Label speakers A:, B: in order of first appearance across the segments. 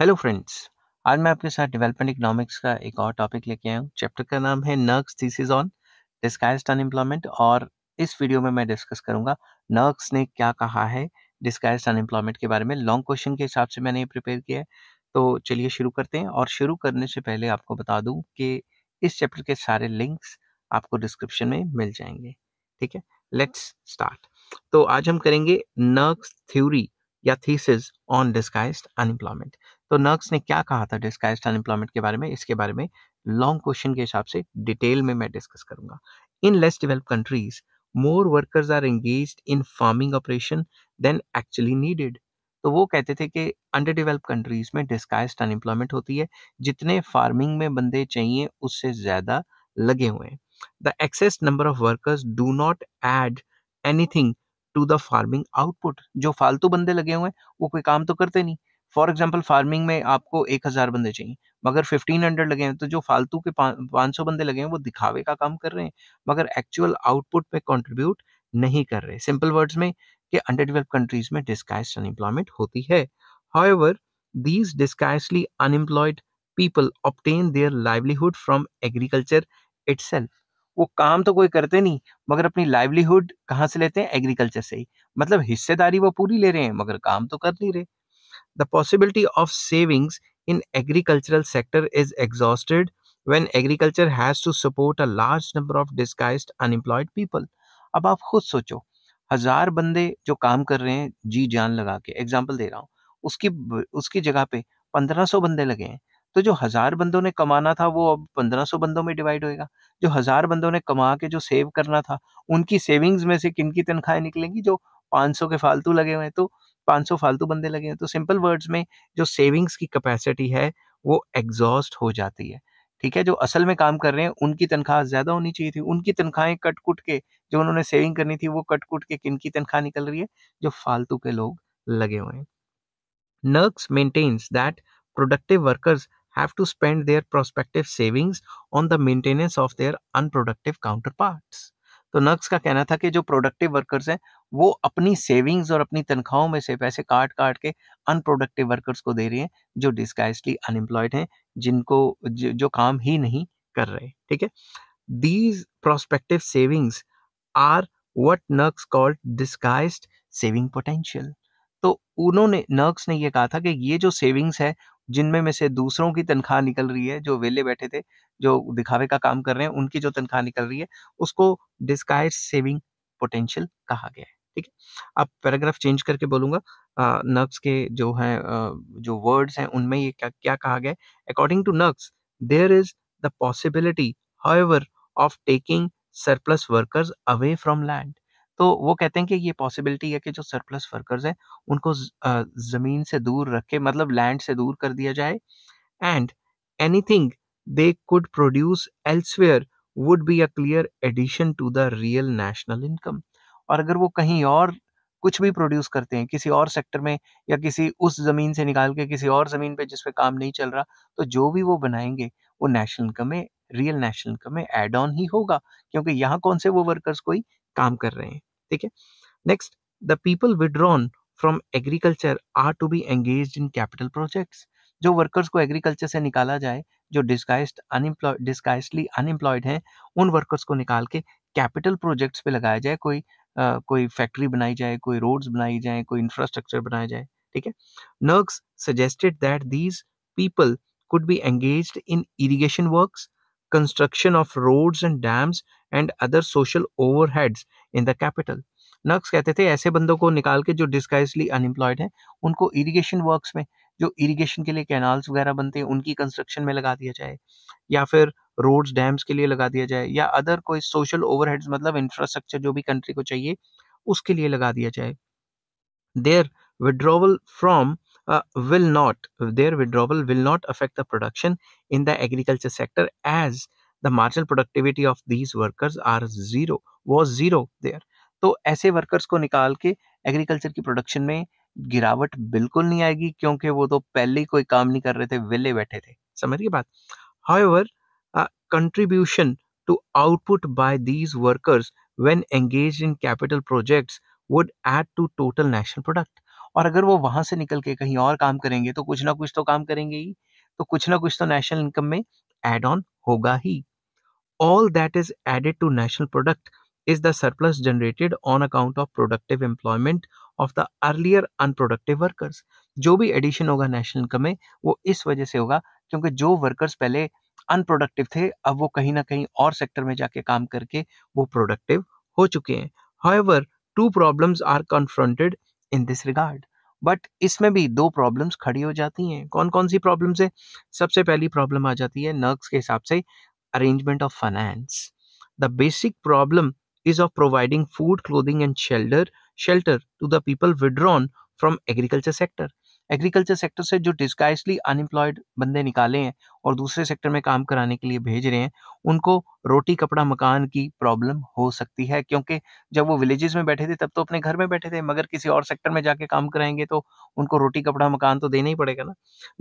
A: Hello friends आज मैं आपके साथ डेवलपमेंट इकोनॉमिक्स का एक और टॉपिक लेके आया हूँ चैप्टर का नाम है Nurkse thesis on disguised unemployment और इस वीडियो में मैं डिस्कस करूंगा नर्क्स ने क्या कहा है डिस्काइज अनएम्प्लॉयमेंट के बारे में लॉन्ग क्वेश्चन के हिसाब से मैंने ये प्रिपेयर किया है तो चलिए शुरू करते हैं और शुरू करने से पहले आपको बता दूँ कि इस चैप्टर के सारे लिंक्स आपको डिस्क्रिप्शन में मिल जाएंगे ठीक है लेट्स स्टार्ट तो आज हम करेंगे नर्क्स थ्योरी या थीसिस ऑन डिस्काइज अनएम्प्लॉयमेंट तो नर्क्स ने क्या कहा था डिस्काइज अनएम्प्लॉयमेंट के बारे में इसके बारे में लॉन्ग क्वेश्चन के हिसाब से डिटेल में मैं डिस्कस करूंगा in less develop countries more workers are engage in farming operation than actually needed तो वो कहते थे कि अंडर डेवलप कंट्रीज में डिस्काइज अनएम्प्लॉयमेंट होती है जितने फार्मिंग में बंदे चाहिए उससे ज़्यादा लगे हुए हैं the excess number of workers do not add anything to the farming output जो फालतू बंदे लगे हुए हैं वो कोई काम तो करते नहीं फॉर एग्जाम्पल फार्मिंग में आपको एक हज़ार बंदे चाहिए मगर फिफ्टीन हंड्रेड लगे हैं तो जो फालतू के पाँच सौ बंदे लगे हैं वो दिखावे का काम कर रहे हैं मगर एक्चुअल आउटपुट में कॉन्ट्रीब्यूट नहीं कर रहे सिंपल वर्ड्स में कि अंडर डेवलप कंट्रीज में डिस्काइज अनएम्प्लॉयमेंट होती है however these disguisedly unemployed people obtain their livelihood from agriculture it वो काम तो कोई करते नहीं मगर अपनी लाइवलीहुड कहाँ से लेते हैं एग्रीकल्चर से ही मतलब हिस्सेदारी वो पूरी ले रहे हैं मगर काम तो कर नहीं रहे the possibility of savings in agricultural sector is exhausted when agriculture has to support a large number of disguised unemployed people ab aap khud socho hazar bande jo kaam kar rahe hain ji jaan laga ke example de raha hu uski uski jagah pe 1500 bande lage hain तो जो हजार बंदों ने कमाना था वो अब पंद्रह सौ बंदों में डिवाइड होएगा जो हजार बंदों ने कमा के जो सेव करना था उनकी सेविंग्स में से किन की तनख्वाहें निकलेंगी जो पाँच सौ के फालतू लगे हुए हैं तो पाँच फालतू बंदे लगे हैं तो सिंपल वर्ड्स में जो सेविंग्स की कैपेसिटी है वो एग्जॉस्ट हो जाती है ठीक है जो असल में काम कर रहे हैं उनकी तनख्वाह ज़्यादा होनी चाहिए थी उनकी तनख्वाहें कट कुट के जो उन्होंने सेविंग करनी थी वो कट कुट के किन की तनख्वाह निकल रही है जो फालतू के लोग लगे हुए हैं Nurkse maintains that productive workers have to spend their prospective savings on the maintenance of their unproductive counter counterparts. तो नक्स का कहना था कि जो प्रोडक्टिव वर्कर्स हैं वो अपनी सेविंग्स और अपनी तनख्वाहों में से पैसे काट काट के अनप्रोडक्टिव वर्कर्स को दे रही हैं जो डिस्गाइजली अनएम्प्लॉयड हैं जिनको जो, जो काम ही नहीं कर रहे ठीक है these prospective savings are what Nurkse called disguised saving potential तो उन्होंने नर्क्स ने ये कहा था कि ये जो सेविंग्स है जिनमें में से दूसरों की तनख्वाह निकल रही है जो वेले बैठे थे जो दिखावे का काम कर रहे हैं उनकी जो तनख्वाह निकल रही है उसको डिस्काइज सेविंग पोटेंशियल कहा गया है ठीक है अब पैराग्राफ चेंज करके बोलूंगा नक्स के जो है जो वर्ड्स हैं उनमें ये क्या क्या कहा गया है according to Nurkse there is the possibility however of taking surplus workers away from land तो वो कहते हैं कि ये पॉसिबिलिटी है कि जो सरप्लस वर्कर्स हैं उनको ज़मीन से दूर रख के मतलब लैंड से दूर कर दिया जाए and anything they could produce elsewhere would be a clear addition to the real national income और अगर वो कहीं और कुछ भी प्रोड्यूस करते हैं किसी और सेक्टर में या किसी उस ज़मीन से निकाल के किसी और ज़मीन पे जिस पे काम नहीं चल रहा तो जो भी वो बनाएंगे वो नेशनल इनकम में रियल नेशनल इनकम में एड ऑन ही होगा क्योंकि यहाँ कौन से वो वर्कर्स कोई काम कर रहे हैं ठीक है next the people withdrawn from agriculture are to be engage in capital projects जो वर्कर्स को एग्रीकल्चर से निकाला जाए जो डिस्गाइस्ड अनएम्प्लॉयड डिस्गाइस्डली अनएम्प्लॉयड हैं उन वर्कर्स को निकाल के कैपिटल प्रोजेक्ट्स पे लगाया जाए कोई Uh, कोई फैक्ट्री बनाई जाए कोई रोड्स बनाई जाए कोई इंफ्रास्ट्रक्चर बनाया जाए ठीक है Nurkse suggested that these people could be engaged in irrigation works construction of roads and dams and other social overheads in the capital. Nurkse कहते थे ऐसे बंदों को निकाल के जो डिस्गाइजली अनएम्प्लॉयड हैं उनको इरिगेशन वर्क्स में जो इरिगेशन के लिए कैनाल्स वगैरह बनते हैं उनकी कंस्ट्रक्शन में लगा दिया जाए या फिर रोड्स डैम्स के लिए लगा दिया जाए या अदर कोई सोशल ओवरहेड्स मतलब इंफ्रास्ट्रक्चर जो भी कंट्री को चाहिए उसके लिए लगा दिया जाए their withdrawal from uh, will not their withdrawal will not affect the production in the agriculture sector as the marginal productivity of these workers are zero was zero there तो ऐसे वर्कर्स को निकाल के एग्रीकल्चर की production में गिरावट बिल्कुल नहीं आएगी क्योंकि वो तो पहले ही कोई काम नहीं कर रहे थे वेले बैठे थे समझ गए बात however contribution to output by these workers when engage in capital projects would add to total national product और अगर वो वहां से निकल के कहीं और काम करेंगे तो कुछ ना कुछ तो काम करेंगे ही तो कुछ ना कुछ तो नेशनल इनकम में एड ऑन होगा ही all that is added to national product is the surplus generated on account of productive employment of the earlier unproductive workers जो भी एडिशन होगा नेशनल इनकम में वो इस वजह से होगा क्योंकि जो वर्कर्स पहले अनप्रोडक्टिव थे अब वो कहीं ना कहीं और सेक्टर में जाके काम करके वो प्रोडक्टिव हो चुके हैं however two problems are confronted in this regard but इसमें भी दो प्रॉब्लम्स खड़ी हो जाती हैं कौन कौन सी प्रॉब्लम्स है सबसे पहली प्रॉब्लम आ जाती है नर्क्स के हिसाब से arrangement of finance the basic problem is of providing food clothing and shelter shelter to the people withdrawn from agriculture sector agriculture sector से जो डिस्गाइसली अनएम्प्लॉयड बंदे निकाले हैं और दूसरे सेक्टर में काम कराने के लिए भेज रहे हैं उनको रोटी कपड़ा मकान की प्रॉब्लम हो सकती है क्योंकि जब वो विलेजेस में बैठे थे तब तो अपने घर में बैठे थे मगर किसी और सेक्टर में जाके काम कराएंगे तो उनको रोटी कपड़ा मकान तो देना ही पड़ेगा ना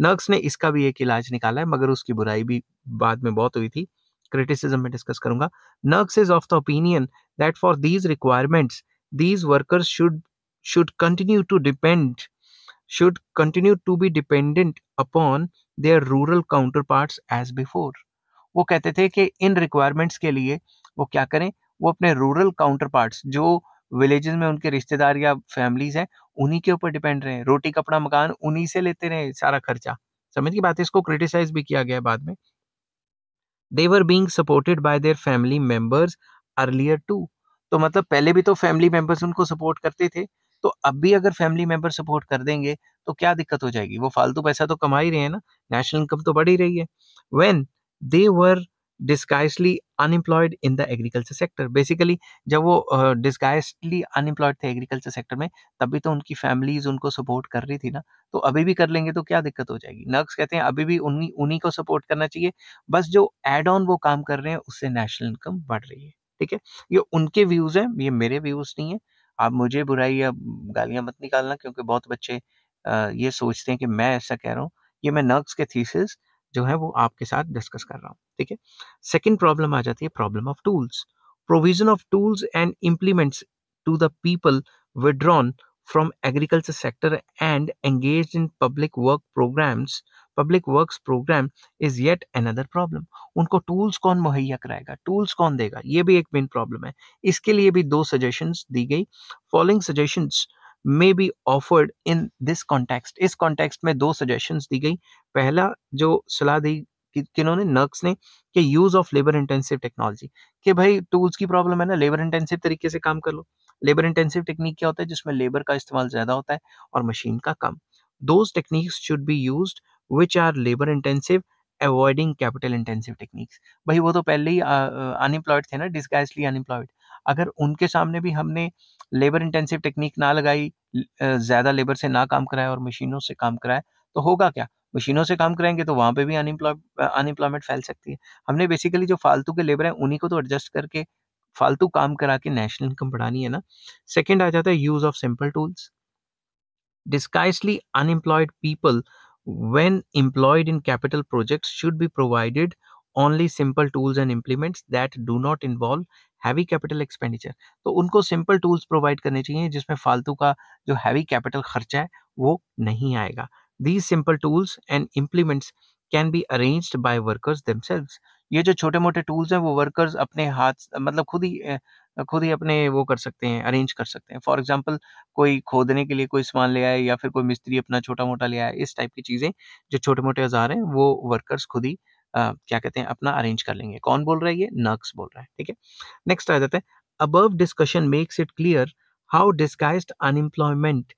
A: नर्स ने इसका भी एक इलाज निकाला है मगर उसकी बुराई भी बाद में बहुत हुई थी क्रिटिसिज्म में डिस्कस करूंगा Nurkse is of the opinion that for these requirements these workers should should continue to depend should continue to be dependent upon their rural counterparts as before. वो कहते थे कि इन रिक्वायरमेंट्स के लिए वो क्या करें वो अपने रूरल काउंटर पार्ट्स जो विलेजेस में उनके रिश्तेदार या फैमिलीज हैं उन्हीं के ऊपर डिपेंड रहे रोटी कपड़ा मकान उन्हीं से लेते रहे सारा खर्चा समझ की बात है इसको क्रिटिसाइज भी किया गया बाद में they were being supported by their family members earlier too तो मतलब पहले भी तो फैमिली मेंबर्स उनको सपोर्ट करते थे तो अब भी अगर फैमिली मेंबर सपोर्ट कर देंगे तो क्या दिक्कत हो जाएगी वो फालतू पैसा तो कमा ही रहे हैं ना नेशनल इनकम तो बढ़ ही रही है when they were disguisedly unemployed in the agriculture sector basically जब वो डिस्गाइसली अनएम्प्लॉयड थे एग्रीकल्चर सेक्टर में तब भी तो उनकी फैमिलीज उनको सपोर्ट कर रही थी ना तो अभी भी कर लेंगे तो क्या दिक्कत हो जाएगी नर्स कहते हैं अभी भी उन्हीं उन्हीं को सपोर्ट करना चाहिए बस जो एड ऑन वो काम कर रहे हैं उससे नेशनल इनकम बढ़ रही है ठीक है ये उनके व्यूज़ हैं ये मेरे व्यूज़ नहीं है आप मुझे बुराई या गालियाँ मत निकालना क्योंकि बहुत बच्चे ये सोचते हैं कि मैं ऐसा कह रहा हूँ ये मैं नर्ग्स के थीसिस जो है वो आपके साथ डिस्कस कर रहा हूँ ठीक है सेकेंड प्रॉब्लम आ जाती है problem of tools provision of tools and implements to the people withdrawn from agriculture sector and engaged in public work programs public works program is yet another problem उनको tools कौन मुहैया कराएगा tools कौन देगा ये भी एक मेन प्रॉब्लम है इसके लिए भी दो सजेशंस दी गई following suggestions may be offered in this context इस कॉन्टेक्स्ट में दो सजेशंस दी गई पहला जो सलाह दी किन्होंने नर्क्स ने कि use of labour intensive technology कि भाई टूल्स की प्रॉब्लम है ना लेबर इंटेंसिव तरीके से काम कर लो लेबर इंटेंसिव टेक्निक क्या होता है जिसमें लेबर का इस्तेमाल ज़्यादा होता है और मशीन का कम those techniques should be use which are labour intensive avoiding capital intensive techniques भाई वो तो पहले ही अनएम्प्लॉयड थे ना डिस्गाइजली अनएम्प्लॉयड अगर उनके सामने भी हमने लेबर इंटेंसिव टेक्निक ना लगाई ज़्यादा लेबर से ना काम कराए और मशीनों से काम कराए तो होगा क्या मशीनों से काम कराएंगे तो वहाँ पे भी अनएम्प्लॉय अनएम्प्लॉयमेंट फैल सकती है हमने बेसिकली जो फालतू के लेबर हैं उन्हीं को तो एडजस्ट करके फालतू काम करा के नेशनल इनकम बढ़ानी है ना सेकेंड आ जाता है use of simple tools disguisedly unemployed people when employed in capital projects should be provided only simple tools and implements that do not involve heavy capital expenditure तो उनको सिंपल टूल्स प्रोवाइड करने चाहिए जिसमें फालतू का जो हैवी कैपिटल खर्चा है वो नहीं आएगा these simple tools and implements can be arranged by workers themselves ये जो छोटे मोटे टूल्स हैं वो वर्कर्स अपने हाथ मतलब खुद ही खुद ही अपने वो कर सकते हैं अरेंज कर सकते हैं फॉर एग्जाम्पल कोई खोदने के लिए कोई सामान ले आए या फिर कोई मिस्त्री अपना छोटा मोटा ले आए इस टाइप की चीज़ें जो छोटे मोटे औजार हैं वो वर्कर्स खुद ही क्या कहते हैं अपना अरेंज कर लेंगे कौन बोल रहा है ये नक्स बोल रहा है ठीक है नेक्स्ट आ जाते हैं above discussion makes it clear how disguised unemployment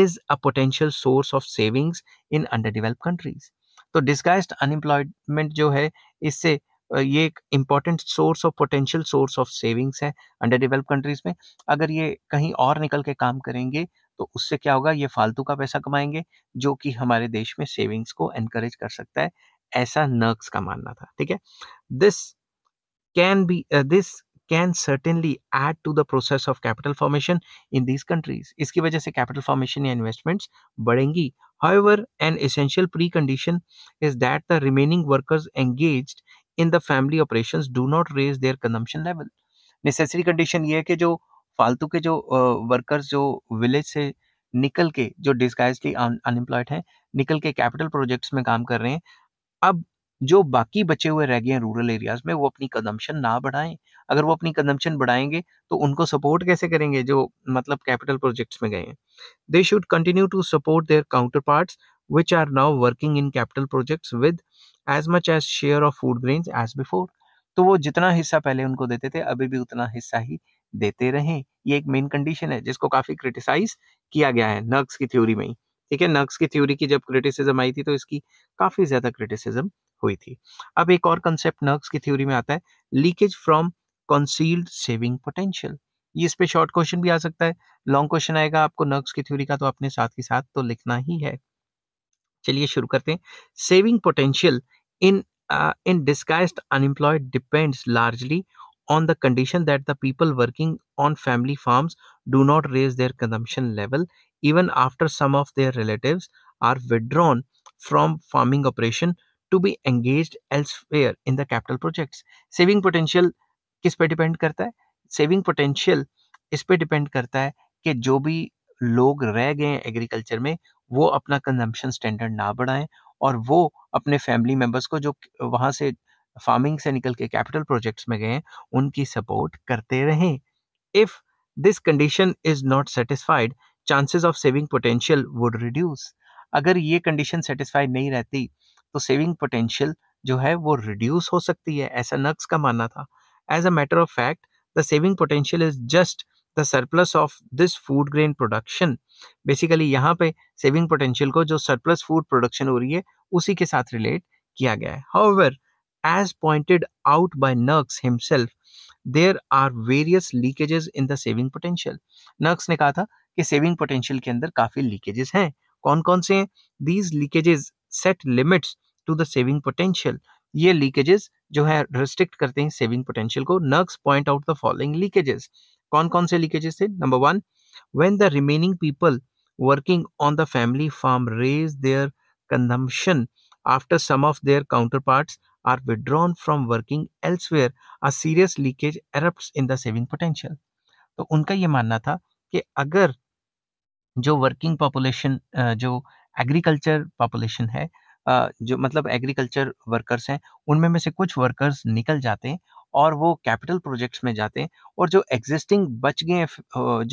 A: is a potential source of savings in under develop countries तो डिस्काइज अनएम्प्लॉयमेंट जो है इससे ये एक important source of potential source of savings है अंडर डेवलप कंट्रीज में अगर ये कहीं और निकल के काम करेंगे तो उससे क्या होगा ये फालतू का पैसा कमाएंगे जो कि हमारे देश में सेविंग्स को एनकरेज कर सकता है ऐसा नर्क्स का मानना था ठीक है this can be this can certainly add to the process of capital formation in these countries इसकी वजह से कैपिटल फॉर्मेशन या इन्वेस्टमेंट्स बढ़ेंगी however an essential precondition is that the remaining workers engaged in the family operation do not raise their consumption level necessary condition ये है कि जो फालतू के जो वर्कर्स जो विलेज से निकल के जो डिस्गाइजली अनएम्प्लॉयड हैं निकल के कैपिटल प्रोजेक्ट्स में काम कर रहे हैं अब जो बाकी बचे हुए रह गए हैं रूरल एरियाज में वो अपनी कंजम्पशन ना बढ़ाएं अगर वो अपनी कंजम्पशन बढ़ाएंगे तो उनको सपोर्ट कैसे करेंगे जो मतलब कैपिटल प्रोजेक्ट्स में गए हैं they should continue to support their counterparts which are now working in capital projects with as much as share of food grains as before तो वो जितना हिस्सा पहले उनको देते थे अभी भी उतना हिस्सा ही देते रहे ये एक मेन कंडीशन है जिसको काफी क्रिटिसाइज किया गया है नर्स की थ्योरी में ही ठीक है नर्स की थ्योरी की जब क्रिटिसिज्म आई थी तो इसकी काफी ज्यादा क्रिटिसिज्म हुई थी अब एक और कंसेप्ट नर्क्स की थ्योरी में आता है leakage from concealed saving potential ये इस पे शॉर्ट क्वेश्चन भी आ सकता है लॉन्ग क्वेश्चन आएगा आपको नर्स की थ्योरी का तो अपने साथ ही साथ तो लिखना ही है चलिए शुरू करते हैं saving potential in in disguised unemployed depends largely on the condition that the people working on family farms do not raise their consumption level even after some of their relative are withdrawn from farming operation to be engage elsewhere in the capital project saving potential किस पर depend करता है saving potential इस पर depend करता है कि जो भी लोग रह गए हैं एग्रीकल्चर में वो अपना कंजम्पशन स्टैंडर्ड ना बढ़ाएं और वो अपने फैमिली मेम्बर्स को जो वहाँ से फार्मिंग से निकल के कैपिटल प्रोजेक्ट्स में गए उनकी सपोर्ट करते रहें if this condition is not satisfied chances of saving potential would reduce अगर ये कंडीशन सेटिस्फाइड नहीं रहती तो सेविंग पोटेंशियल जो है वो रिड्यूस हो सकती है ऐसा नक्स का मानना था as a matter of fact the saving potential is just the surplus of this food grain production basically यहाँ पे सेविंग पोटेंशियल को जो सरप्लस फूड प्रोडक्शन हो रही है उसी के साथ रिलेट किया गया है however as pointed out by Nurkse himself there are various leakages in the saving potential Nurkse ने कहा था कि सेविंग पोटेंशियल के अंदर काफ़ी लीकेजेस हैं कौन कौन से हैं these leakages set limits to the saving potential ये लीकेजेस जो है रिस्ट्रिक्ट करते हैं सेविंग पोटेंशियल को Nurkse point out the following leakages कौन कौन से लीकेजेस थे number one when the remaining people working on the family farm raise their after some of their counterpart are withdrawn from working elsewhere a serious leakage erupt in the saving potential तो उनका ये मानना था कि अगर जो working population जो agriculture population है जो मतलब एग्रीकल्चर वर्कर्स हैं उनमें में से कुछ वर्कर्स निकल जाते हैं और वो कैपिटल प्रोजेक्ट्स में जाते हैं और जो एग्जिस्टिंग बच गए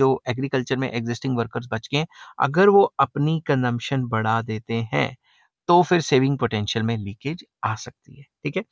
A: जो एग्रीकल्चर में एग्जिस्टिंग वर्कर्स बच गए अगर वो अपनी कंजम्पशन बढ़ा देते हैं तो फिर सेविंग पोटेंशियल में लीकेज आ सकती है ठीक है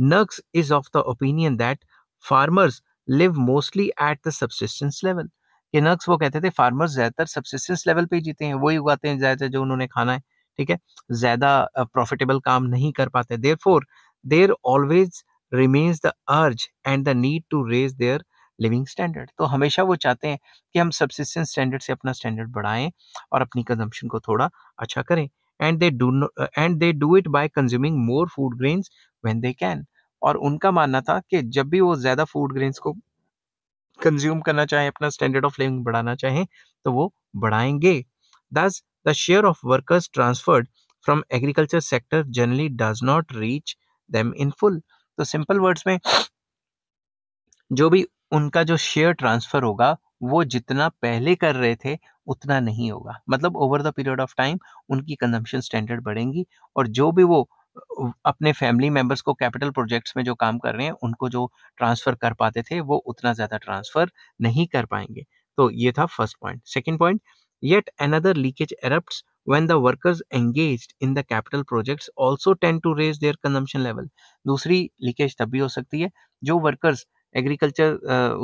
A: Nurkse is of the opinion that farmers live mostly at the subsistence level ये नर्क्स वो कहते थे फार्मर्स ज़्यादातर सब्सिस्टेंस लेवल पे जीते हैं वही उगाते हैं ज़्यादातर जो उन्होंने खाना है ठीक है ज़्यादा प्रॉफिटेबल काम नहीं कर पाते therefore there always remains the urge and the need to raise their living standard तो हमेशा वो चाहते हैं कि हम सब्सिस्टेंस स्टैंडर्ड से अपना स्टैंडर्ड बढ़ाएं और अपनी कंजम्पशन को थोड़ा अच्छा करें and they do and they do it by consuming more food grains when they can और उनका मानना था कि जब भी वो ज़्यादा फूड ग्रेन्स को कंज्यूम करना चाहें अपना स्टैंडर्ड ऑफ लिविंग बढ़ाना चाहें तो वो बढ़ाएंगे thus the share of workers transferred from agriculture sector generally does not reach them in full तो सिंपल वर्ड्स में जो भी उनका जो शेयर ट्रांसफर होगा वो जितना पहले कर रहे थे उतना नहीं होगा मतलब over the period of time उनकी कंजम्पशन स्टैंडर्ड बढ़ेंगी और जो भी वो अपने फैमिली मेंबर्स को कैपिटल प्रोजेक्ट्स में जो काम कर रहे हैं उनको जो ट्रांसफ़र कर पाते थे वो उतना ज़्यादा ट्रांसफ़र नहीं कर पाएंगे तो ये था first point second point yet another leakage erupt when the workers engaged in the capital projects also tend to raise their consumption level दूसरी लीकेज तब भी हो सकती है जो वर्कर्स एग्रीकल्चर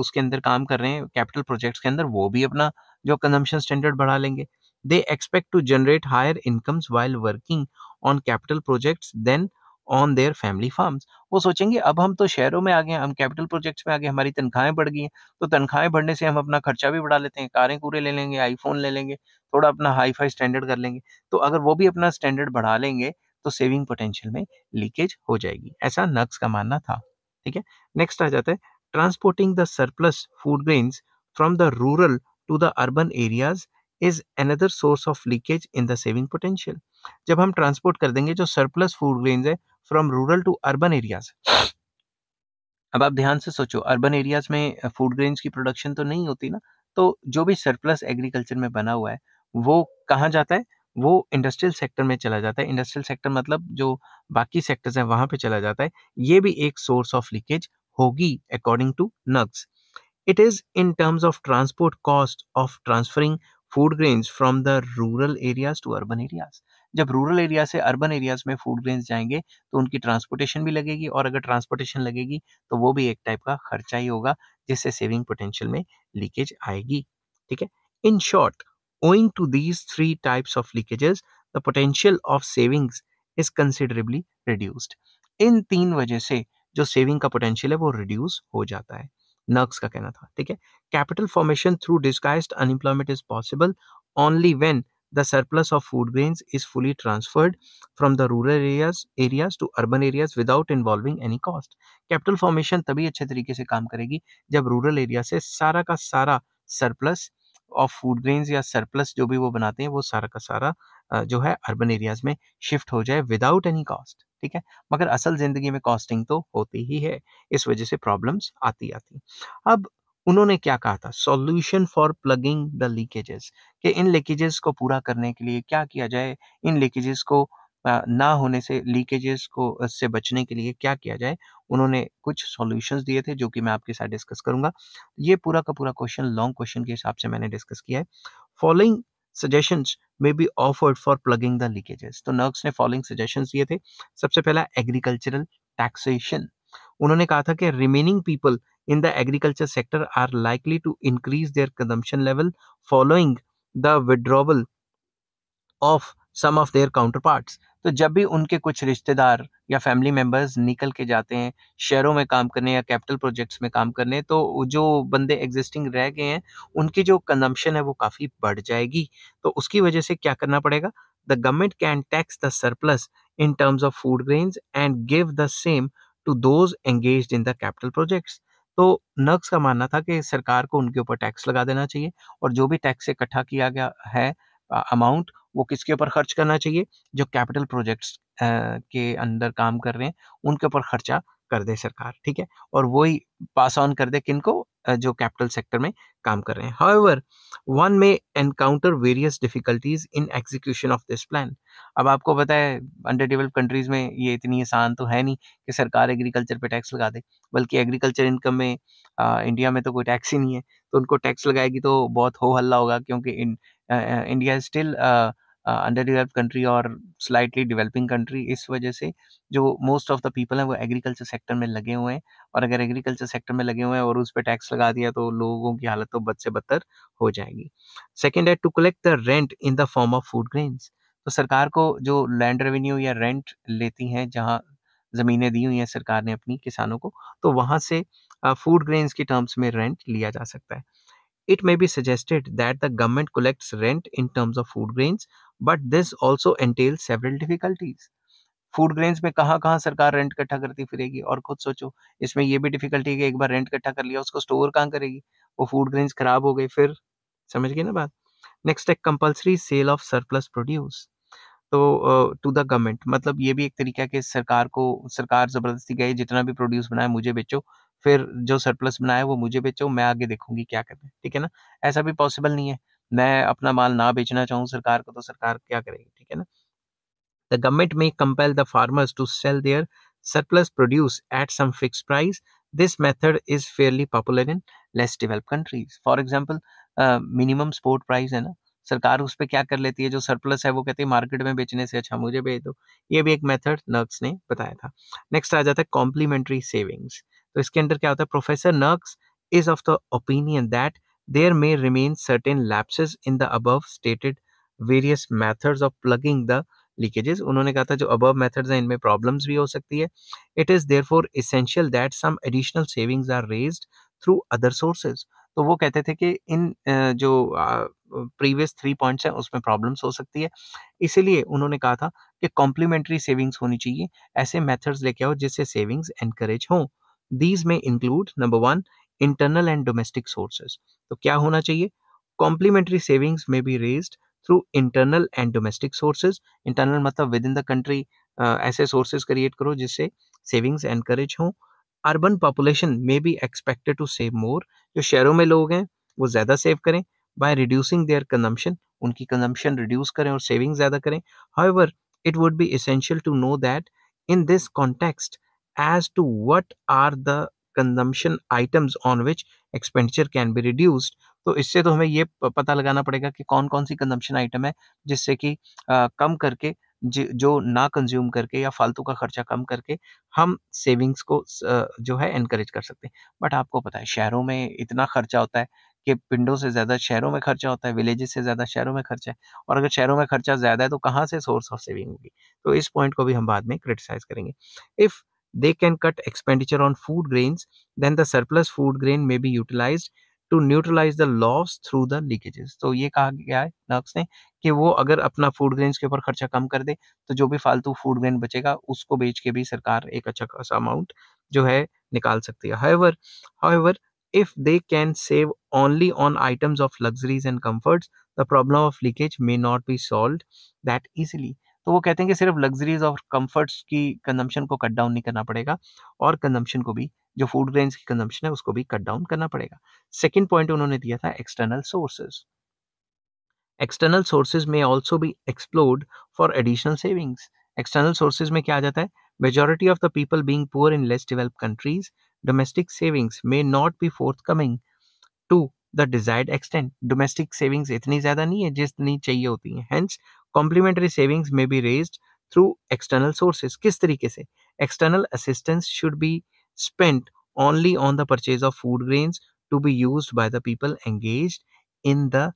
A: उसके अंदर काम कर रहे हैं कैपिटल प्रोजेक्ट्स के अंदर वो भी अपना जो कंजम्पशन स्टैंडर्ड बढ़ा लेंगे they expect to generate higher incomes while working on capital projects than on their family farms वो सोचेंगे अब हम तो शहरों में आ गए हम कैपिटल प्रोजेक्ट्स में आ गए हमारी तनख्वाहें बढ़ गई हैं तो तनख्वाहें बढ़ने से हम अपना खर्चा भी बढ़ा लेते हैं कारें कूरे ले लेंगे आईफोन ले लेंगे थोड़ा अपना हाई फाई स्टैंडर्ड कर लेंगे तो अगर वो भी अपना स्टैंडर्ड बढ़ा लेंगे तो सेविंग पोटेंशियल में लीकेज हो जाएगी ऐसा नक्स का मानना था ठीक है नेक्स्ट आ जाता है transporting the surplus food grains from the rural to the urban areas is another source of leakage in the saving potential जब हम ट्रांसपोर्ट कर देंगे जो सरप्लस फूड ग्रेन्स है from rural to urban areas अब आप ध्यान से सोचो अर्बन एरियाज में फूड ग्रेन्स की प्रोडक्शन तो नहीं होती ना तो जो भी सरप्लस एग्रीकल्चर में बना हुआ है वो कहाँ जाता है वो इंडस्ट्रियल सेक्टर में चला जाता है इंडस्ट्रियल सेक्टर मतलब जो बाकी सेक्टर्स हैं वहाँ पे चला जाता है ये भी एक सोर्स ऑफ लीकेज होगी according to Nurkse it is in terms of transport cost of transferring food grains from the rural areas to urban areas जब रूरल एरिया से अर्बन एरियाज में फूड ग्रेन जाएंगे तो उनकी ट्रांसपोर्टेशन भी लगेगी और अगर ट्रांसपोर्टेशन लगेगी तो वो भी एक टाइप का खर्चा ही होगा जिससे सेविंग पोटेंशियल में लीकेज आएगी ठीक है in short owing to these three types of leakages the potential of savings is considerably reduced इन तीन वजह से जो सेविंग का पोटेंशियल है वो रिड्यूस हो जाता है नर्क्स का कहना था ठीक है capital formation through डिस्काइज unemployment is possible only when the surplus of food grains is fully transferred from the rural areas areas to urban areas without involving any cost capital formation तभी अच्छे तरीके से काम करेगी जब rural area से सारा का सारा surplus ऑफ फूड ग्रेन्स या सरप्लस जो भी वो बनाते हैं वो सारा का सारा जो है अर्बन एरियाज में शिफ्ट हो जाए विदाउट एनी कॉस्ट ठीक है मगर असल जिंदगी में कॉस्टिंग तो होती ही है इस वजह से प्रॉब्लम्स आती आती अब उन्होंने क्या कहा था solution for plugging the leakages कि इन लीकेजेस को पूरा करने के लिए क्या किया जाए इन लीकेजेस को ना होने से लीकेजेस को से बचने के लिए क्या किया जाए उन्होंने कुछ सॉल्यूशंस दिए थे जो कि मैं आपके साथ डिस्कस करूंगा ये पूरा का पूरा क्वेश्चन लॉन्ग क्वेश्चन के हिसाब से मैंने डिस्कस किया है following suggestions may be offered for plugging the leakages तो नर्क्स ने फॉलोइंग सजेशंस दिए थे सबसे पहला एग्रीकल्चरल टैक्सेशन उन्होंने कहा था कि remaining people in the agriculture sector are likely to increase their consumption level following the withdrawal of some of their counterparts तो जब भी उनके कुछ रिश्तेदार या फैमिली मेम्बर्स निकल के जाते हैं शहरों में काम करने या कैपिटल प्रोजेक्ट्स में काम करने तो जो बंदे एग्जिस्टिंग रह गए हैं उनकी जो कंजम्पशन है वो काफ़ी बढ़ जाएगी तो उसकी वजह से क्या करना पड़ेगा the government can tax the surplus in terms of food grains and give the same to those engage in the capital projects तो नक्स का मानना था कि सरकार को उनके ऊपर टैक्स लगा देना चाहिए और जो भी टैक्स इकट्ठा किया गया है अमाउंट वो किसके ऊपर खर्च करना चाहिए जो कैपिटल प्रोजेक्ट्स के अंदर काम कर रहे हैं उनके ऊपर खर्चा कर दे सरकार ठीक है और वही पास ऑन कर दे किनको जो कैपिटल सेक्टर में काम कर रहे हैं however one may encounter various difficulties in execution of this plan अब आपको पता है अंडर डेवलप कंट्रीज़ में ये इतनी आसान तो है नहीं कि सरकार एग्रीकल्चर पे टैक्स लगा दे बल्कि एग्रीकल्चर इनकम में आ, इंडिया में तो कोई टैक्स ही नहीं है तो उनको टैक्स लगाएगी तो बहुत हो हल्ला होगा क्योंकि in, uh, India still a, underdeveloped country और स्लाइटली डेवलपिंग कंट्री इस वजह से जो मोस्ट ऑफ द पीपल हैं वो एग्रीकल्चर सेक्टर में लगे हुए हैं और अगर एग्रीकल्चर सेक्टर में लगे हुए हैं और उस पर टैक्स लगा दिया तो लोगों की हालत तो बद से बदतर हो जाएगी सेकेंड है to collect the rent in the form of food grains तो सरकार को जो लैंड रेवेन्यू या रेंट लेती हैं जहाँ ज़मीनें दी हुई हैं सरकार ने अपनी किसानों को तो वहाँ से फूड uh, ग्रेन्स की टर्म्स में रेंट लिया जा सकता है it may be suggested that the government collects rent in terms of food grains but this also entail several difficulties food grains में कहाँ कहाँ सरकार रेंट इकट्ठा करती फिरेगी और खुद सोचो इसमें ये भी डिफिकल्टी है कि एक बार रेंट इकट्ठा कर लिया उसको स्टोर कहाँ करेगी वो फूड ग्रेन्स खराब हो गए फिर समझ गए ना बात नेक्स्ट है compulsory sale of surplus produce तो टू द गवर्नमेंट मतलब ये भी एक तरीका है कि सरकार को सरकार ज़बरदस्ती गई जितना भी प्रोड्यूस बनाए मुझे बेचो फिर जो सरप्लस बनाए वो मुझे बेचो मैं आगे देखूंगी क्या करना ठीक है ना ऐसा भी पॉसिबल नहीं है मैं अपना माल ना बेचना चाहूँ सरकार को तो सरकार क्या करेगी ठीक है ना the government may compel the farmers to sell their surplus produce at some fix price this method is fairly popular in less develop countries for example minimum support price है ना सरकार उस पर क्या कर लेती है जो सरप्लस है वो कहती है मार्केट में बेचने से अच्छा मुझे भेज दो ये भी एक मेथड नर्क्स ने बताया था नेक्स्ट आ जाता है कॉम्प्लीमेंट्री सेविंग्स तो इसके अंदर क्या होता है professor Nurkse is of the opinion that There may remain certain lapses in the above stated various methods of plugging the leakages. उन्होंने कहा था जो above methods हैं इनमें problems भी हो सकती है. It is therefore essential that some additional savings are raised through other sources. तो वो कहते थे कि इन जो प्रीवियस थ्री पॉइंट्स हैं उसमें प्रॉब्लम्स हो सकती है इसीलिए उन्होंने कहा था कि कॉम्प्लीमेंट्री सेविंग्स होनी चाहिए ऐसे मेथड्स लेके आओ जिससे सेविंग्स एनकरेज हो these may include number one internal and domestic sources तो क्या होना चाहिए complementary savings may be raise through internal and domestic sources internal मतलब विद इन द कंट्री ऐसे सोर्सेज क्रिएट करो जिससे सेविंग्स एनकरेज हों urban population may be expected to save more जो शहरों में लोग हैं वो ज़्यादा सेव करें बाय रिड्यूसिंग देयर कंजम्पशन उनकी कंजम्पशन रिड्यूस करें और सेविंग ज़्यादा करें however it would be essential to know that in this context as to what are the consumption items on which expenditure can be reduced तो इससे तो हमें ये पता लगाना पड़ेगा कि कौन कौन सी कंजम्पशन आइटम है जिससे कि कम करके जो ना कंज्यूम करके या फालतू का खर्चा कम करके हम सेविंग्स को जो है इनक्रेज कर सकते हैं बट आपको पता है शहरों में इतना खर्चा होता है कि पिंडों से ज़्यादा शहरों में खर्चा होता है विलेजेस से ज़्यादा शहरों में खर्चा है और अगर शहरों में खर्चा ज़्यादा है तो कहाँ से सोर्स ऑफ सेविंग होगी तो इस पॉइंट को भी हम बाद में क्रिटिसाइज करेंगे if They can cut expenditure on food grains, then the surplus food grain may be utilized to neutralise the loss through the leakages तो ये कहा गया है नक्स ने कि वो अगर अपना फूड ग्रेन के ऊपर खर्चा कम कर दे तो जो भी फालतू फूड ग्रेन बचेगा उसको बेच के भी सरकार एक अच्छा खासा अमाउंट जो है निकाल सकती है हाईवर हाईवर if they can save only on items of luxuries and comforts the problem of leakage may not be solved that easily तो वो कहते हैं कि सिर्फ लग्जरीज और कम्फर्ट्स की कंजम्पशन को कट डाउन नहीं करना पड़ेगा और कंजम्पशन को भी जो फूड ग्रेन की कंजम्पशन है उसको भी कट डाउन करना पड़ेगा सेकेंड पॉइंट उन्होंने दिया था external sources external sources may also be explored for additional savings external sources में क्या आ जाता है majority of the people being poor in less develop countries domestic savings may not be forthcoming to the desired extent domestic savings इतनी ज़्यादा नहीं है जितनी चाहिए होती हैं hence complementary savings may be raise through external sources किस तरीके से external assistance should be spent only on the purchase of food grains to be use by the people engage in the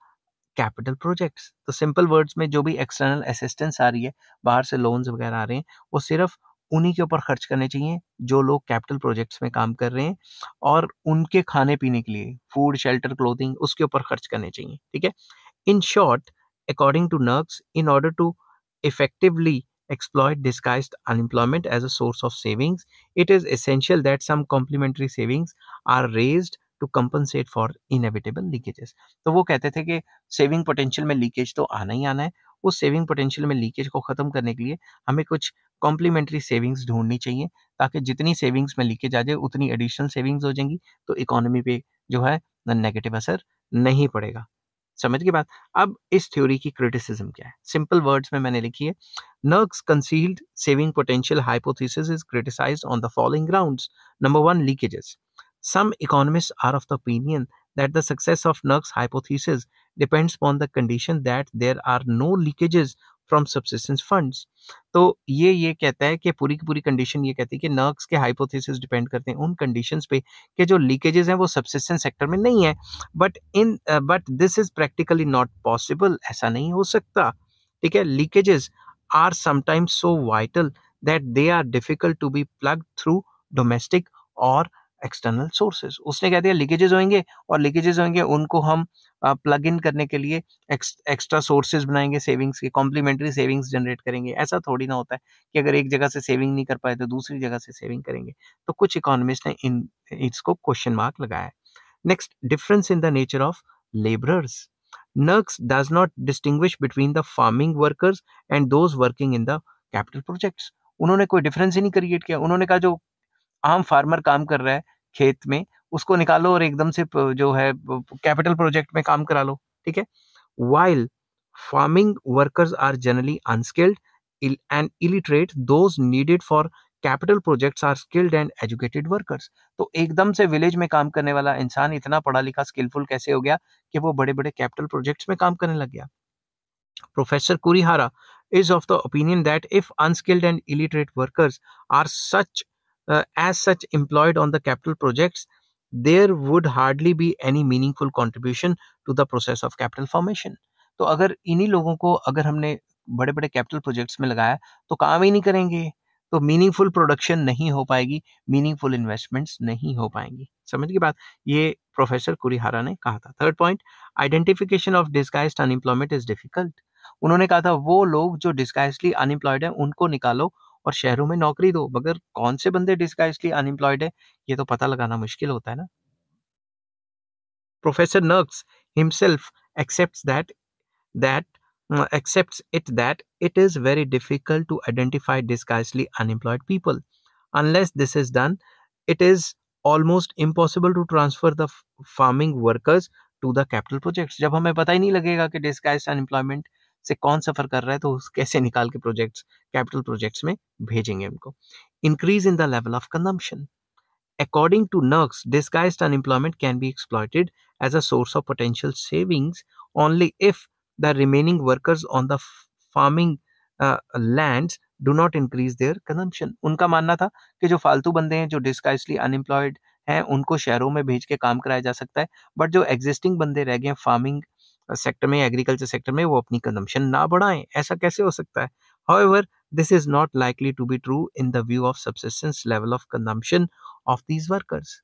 A: capital projects तो simple words में जो भी external assistance आ रही है बाहर से लोन्स वगैरह आ रहे हैं वो सिर्फ उन्हीं के ऊपर खर्च करने चाहिए जो लोग कैपिटल प्रोजेक्ट्स में काम कर रहे हैं और उनके खाने पीने के लिए फूड शेल्टर क्लोथिंग उसके ऊपर खर्च करने चाहिए ठीक है in short according to NERCS, in order to effectively exploit disguised unemployment as a source of savings, it is essential that some complementary savings are raised to compensate for inevitable leakages. तो वो कहते थे कि saving potential में leakage तो आना ही आना है उस सेविंग पोटेंशियल में लीकेज को ख़त्म करने के लिए हमें कुछ कॉम्प्लीमेंट्री सेविंग्स ढूंढनी चाहिए ताकि जितनी सेविंग्स में लीकेज आ जाए उतनी एडिशनल सेविंग्स हो जाएंगी तो इकोनॉमी पे जो है नेगेटिव असर नहीं पड़ेगा समझ के बाद अब इस थ्योरी की क्रिटिसिज्म क्या है सिंपल वर्ड्स में मैंने लिखी है Nurkse concealed saving potential hypothesis is criticised on the following grounds number one leakages some economist are of the opinion that the success of Nurkse hypothesis depends on the condition that there are no leakages from subsistence funds तो ये ये कहता है कि पूरी की पूरी condition ये कहती है कि नर्क्स के हाइपोथेसिस डिपेंड करते हैं उन कंडीशंस पे कि जो लीकेजेस हैं वो सब्सिस्टेंस सेक्टर में नहीं है but in but this is practically not possible ऐसा नहीं हो सकता ठीक है leakages are sometimes so vital that they are difficult to be plug through domestic और एक्सटर्नल सोर्सेज उसने कह दिया लीकेजेस होंगे और लीकेजेस होंगे उनको हम uh, प्लग इन करने के लिए एक्स्ट्रा सोर्सेज बनाएंगे सेविंग्स के कॉम्प्लीमेंट्री सेविंग्स जनरेट करेंगे ऐसा थोड़ी ना होता है कि अगर एक जगह से सेविंग नहीं कर पाए तो दूसरी जगह से सेविंग करेंगे तो कुछ इकोनॉमिस्ट ने इन इसको क्वेश्चन मार्क लगाया है next difference in the nature of labourers NURCS does not distinguish between the farming workers and those working in the capital projects उन्होंने कोई डिफरेंस ही नहीं क्रिएट किया उन्होंने कहा जो आम फार्मर काम कर रहा है खेत में उसको निकालो और एकदम से जो है कैपिटल प्रोजेक्ट में काम करा लो ठीक है while farming workers are generally unskilled and illiterate those needed for capital projects are skilled and educated workers तो एकदम से विलेज में काम करने वाला इंसान इतना पढ़ा लिखा स्किलफुल कैसे हो गया कि वो बड़े बड़े कैपिटल प्रोजेक्ट्स में काम करने लग गया professor Kurihara is of the opinion that if unskilled and illiterate workers are such as such employed on the capital projects there would hardly be any meaningful contribution to the process of capital formation तो अगर इन्हीं लोगों को अगर हमने बड़े बड़े capital projects में लगाया तो काम ही नहीं करेंगे तो मीनिंगफुल प्रोडक्शन नहीं हो पाएगी मीनिंगफुल इन्वेस्टमेंट्स नहीं हो पाएंगी समझ की बात ये प्रोफेसर कुरिहारा ने कहा था third point identification of disguise unemployment is difficult उन्होंने कहा था वो लोग जो डिस्गाइजली अनएम्प्लॉयड है उनको निकालो और शहरों में नौकरी दो मगर कौन से बंदे डिस्गाइजली अनएम्प्लॉयड है ये तो पता लगाना मुश्किल होता है ना professor Nurkse himself accepts that that accept it that it is very difficult to identify disguisedly unemployed people unless this is done it is almost impossible to transfer the farming workers to the capital project जब हमें पता ही नहीं लगेगा कि disguise unemployment से कौन सफ़र कर रहा है तो कैसे निकाल के प्रोजेक्ट्स कैपिटल प्रोजेक्ट्स में भेजेंगे उनको increase in the level of consumption According to NURCS, disguised unemployment can be exploited as a source of potential savings only if the remaining workers on the farming uh, lands do not increase their consumption. उनका मानना था कि जो फालतू बंदे हैं जो डिस्गाइजली unemployed हैं उनको शहरों में भेज के काम कराया जा सकता है बट जो एग्जिस्टिंग बंदे रह गए हैं फार्मिंग सेक्टर में एग्रीकल्चर सेक्टर में वो अपनी कंजम्पशन ना बढ़ाएं ऐसा कैसे हो सकता है however this is not likely to be true in the view of subsistence level of consumption of these workers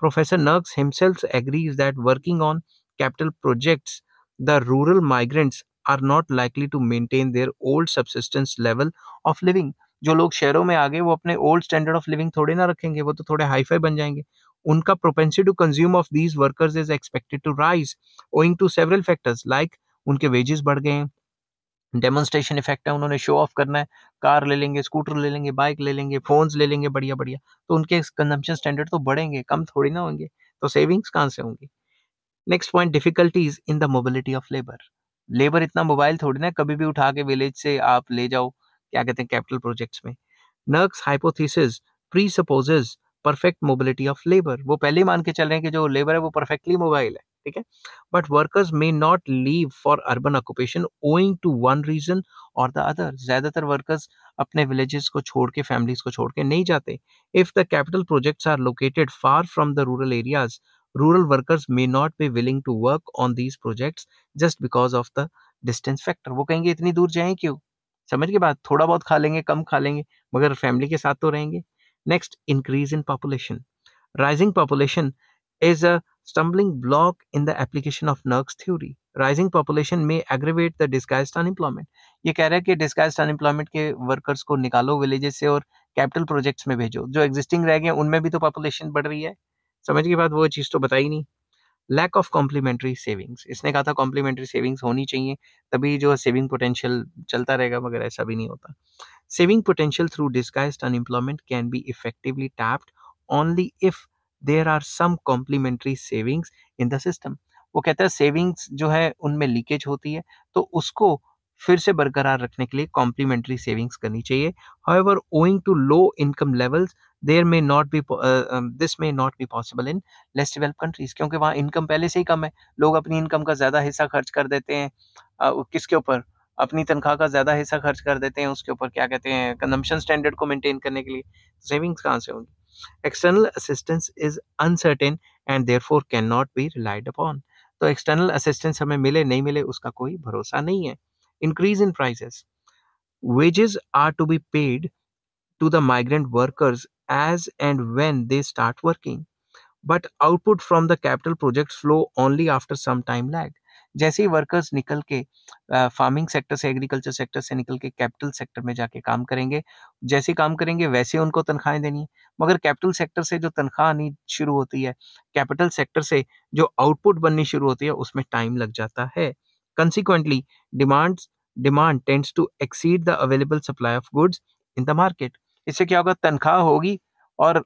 A: professor Nurkse himself agrees that working on capital projects the rural migrants are not likely to maintain their old subsistence level of living जो लोग शहरों में आ गए वो अपने old standard of living थोड़े ना रखेंगे वो तो थोड़े हाईफाई बन जाएंगे उनका propensity to consume of these workers is expected to rise owing to several factors like उनके वेजेस बढ़ गए हैं डेमोन्स्ट्रेशन इफेक्ट है उन्होंने शो ऑफ करना है कार ले लेंगे स्कूटर ले लेंगे बाइक ले लेंगे फोन्स ले लेंगे बढ़िया बढ़िया तो उनके कंजम्पशन स्टैंडर्ड तो बढ़ेंगे कम थोड़ी ना होंगे तो सेविंग्स कहाँ से होंगी next point difficulties in the mobility of labour labour इतना मोबाइल थोड़ी ना कभी भी उठा के विलेज से आप ले जाओ क्या कहते हैं कैपिटल प्रोजेक्ट्स में Nurkse hypothesis presupposes perfect mobility of labour वो पहले ही मान के चल रहे हैं कि जो लेबर है वो परफेक्टली मोबाइल है ठीक है but workers may not leave for urban occupation owing to one reason और द अदर ज्यादातर वर्कर्स अपने विलेजेस को छोड़ के फैमिलीज को छोड़ के नहीं जाते if the capital projects are located far from the rural areas rural workers may not be willing to work on these projects just because of the distance factor वो कहेंगे इतनी दूर जाएं क्यों समझ के बाद थोड़ा बहुत खा लेंगे कम खा लेंगे मगर फैमिली के साथ तो रहेंगे Next, increase in population. Rising population is a stumbling block in the application of Nernst theory. Rising population may aggravate the disguise unemployment ये कह रहा है कि डिस्गाइज अनएम्प्लॉयमेंट के वर्कर्स को निकालो विलेजेस से और कैपिटल प्रोजेक्ट्स में भेजो जो एग्जिस्टिंग रह गए उनमें भी तो पॉपुलेशन बढ़ रही है समझ के बाद वो चीज़ तो बताई नहीं लैक ऑफ कॉम्प्लीमेंट्री सेविंग्स इसने कहा था कॉम्प्लीमेंट्री सेविंग्स होनी चाहिए तभी जो सेविंग पोटेंशियल चलता रहेगा मगर ऐसा भी नहीं होता saving potential through डिस्काइज unemployment can be effectively tapped only if there are some complementary savings in the system वो कहता है सेविंग्स जो है उनमें लीकेज होती है तो उसको फिर से बरकरार रखने के लिए कॉम्प्लीमेंट्री सेविंग्स करनी चाहिए however owing to low income levels not be uh, um, this may not be possible in less developed countries क्योंकि वहाँ income पहले से ही कम है लोग अपनी income का ज़्यादा हिस्सा खर्च कर देते हैं uh, किसके ऊपर अपनी तनख्वाह का ज़्यादा हिस्सा खर्च कर देते हैं उसके ऊपर क्या कहते हैं कंजम्पशन स्टैंडर्ड को मेंटेन करने के लिए सेविंग्स कहाँ से होंगी external assistance is uncertain and therefore can not be relied upon तो एक्सटर्नल असिस्टेंस हमें मिले नहीं मिले उसका कोई भरोसा नहीं है increase in prices wages are to be paid to the migrant workers as and when they start working. But output from the capital projects flow only after some time lag. जैसे ही वर्कर्स निकल के farming sector से agriculture sector से निकल के capital sector में जाके काम करेंगे जैसे काम करेंगे वैसे उनको तनख्वाहें देनी है मगर कैपिटल सेक्टर से जो तनख्वाह आनी शुरू होती है कैपिटल सेक्टर से जो आउटपुट बननी शुरू होती है उसमें टाइम लग जाता है consequently demand demand tends to exceed the available supply of goods in the market इससे क्या होगा तनख्वाह होगी और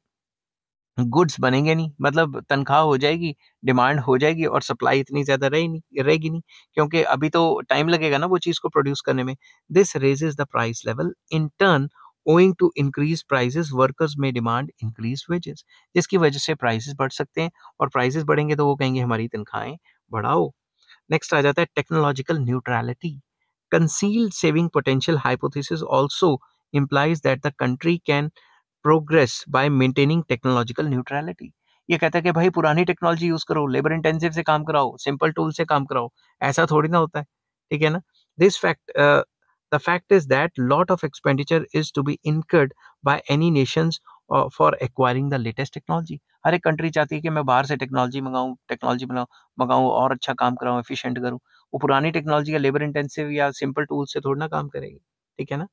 A: गुड्स बनेंगे नहीं मतलब तनख्वाह हो जाएगी डिमांड हो जाएगी और सप्लाई इतनी ज़्यादा रहे नहीं रहेगी नहीं क्योंकि अभी तो टाइम लगेगा ना वो चीज़ को प्रोड्यूस करने में this raises the price level in turn owing to increase prices workers में डिमांड इंक्रीज वेजेस जिसकी वजह से प्राइजेस बढ़ सकते हैं और प्राइजेस बढ़ेंगे तो वो कहेंगे हमारी तनख्वाहें बढ़ाओ नेक्स्ट आ जाता है technological neutrality concealed saving potential hypothesis also implies that the country can progress by maintaining technological neutrality ये कहता है कि भाई पुरानी टेक्नोलॉजी यूज करो लेबर इंटेंसिव से काम कराओ सिंपल टूल से काम कराओ ऐसा थोड़ी ना होता है ठीक है ना this fact the fact is that lot of expenditure is to be incurred by any nations for acquiring the latest technology हर एक कंट्री चाहती है कि मैं बाहर से टेक्नोलॉजी मंगाऊँ टेक्नोलॉजी मंगाऊँ और अच्छा काम कराऊँ एफिशिएंट करूँ वो पुरानी टेक्नोलॉजी या लेबर इंटेंसिव या सिंपल टूल से थोड़ा ना काम करेगी ठीक है ना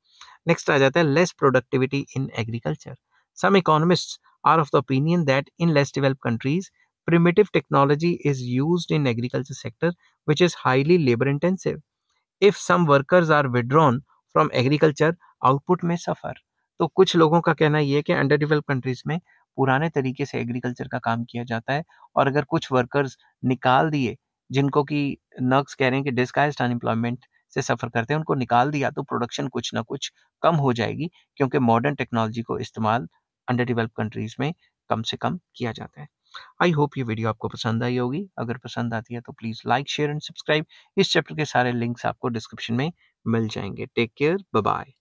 A: नेक्स्ट आ जाता है less productivity in agriculture some economist are of the opinion that in less develop countries primitive technology is use in agriculture sector which is highly labour intensive if some workers are withdrawn from agriculture output में suffer तो कुछ लोगों का कहना यह है कि under develop countries में पुराने तरीके से एग्रीकल्चर का काम किया जाता है और अगर कुछ वर्कर्स निकाल दिए जिनको कि नर्क्स कह रहे हैं कि डिस्काइज अनएम्प्लॉयमेंट से सफ़र करते हैं उनको निकाल दिया तो प्रोडक्शन कुछ ना कुछ कम हो जाएगी क्योंकि मॉडर्न टेक्नोलॉजी को इस्तेमाल अंडर डेवलप कंट्रीज़ में कम से कम किया जाता है आई होप ये वीडियो आपको पसंद आई होगी अगर पसंद आती है तो please like share and subscribe इस चैप्टर के सारे लिंक्स आपको डिस्क्रिप्शन में मिल जाएंगे टेक केयर बाय